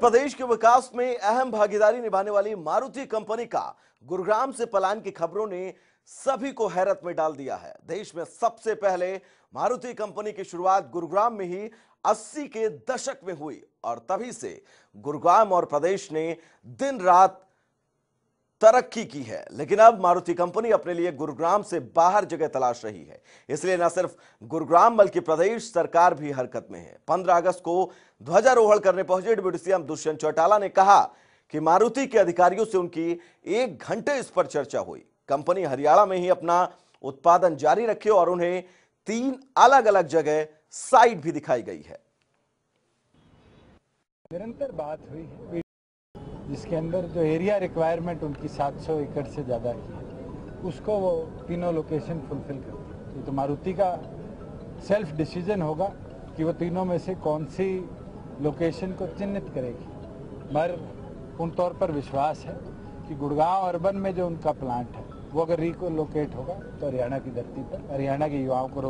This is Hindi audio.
प्रदेश के विकास में अहम भागीदारी निभाने वाली मारुति कंपनी का गुरुग्राम से पलायन की खबरों ने सभी को हैरत में डाल दिया है देश में सबसे पहले मारुति कंपनी की शुरुआत गुरुग्राम में ही 80 के दशक में हुई और तभी से गुरुग्राम और प्रदेश ने दिन रात तरक्की की है लेकिन अब मारुति कंपनी अपने लिए गुरुग्राम से बाहर जगह तलाश रही है इसलिए न सिर्फ गुरुग्राम बल्कि प्रदेश सरकार भी हरकत में है 15 अगस्त को ध्वजारोहण करने पहुंचे डिप्यूटी सीएम दुष्यंत चौटाला ने कहा कि मारुति के अधिकारियों से उनकी एक घंटे इस पर चर्चा हुई कंपनी हरियाणा में ही अपना उत्पादन जारी रखे और उन्हें तीन अलग अलग जगह साइट भी दिखाई गई है निरंतर बात हुई है जिसके अंदर जो एरिया रिक्वायरमेंट उनकी 700 एकड़ से ज़्यादा की है उसको वो तीनों लोकेशन फुलफिल करती है तो, तो मारुति का सेल्फ डिसीजन होगा कि वो तीनों में से कौन सी लोकेशन को चिन्हित करेगी मगर उन तौर पर विश्वास है कि गुड़गांव अर्बन में जो उनका प्लांट है वो अगर रिको लोकेट होगा तो हरियाणा की धरती पर हरियाणा के युवाओं को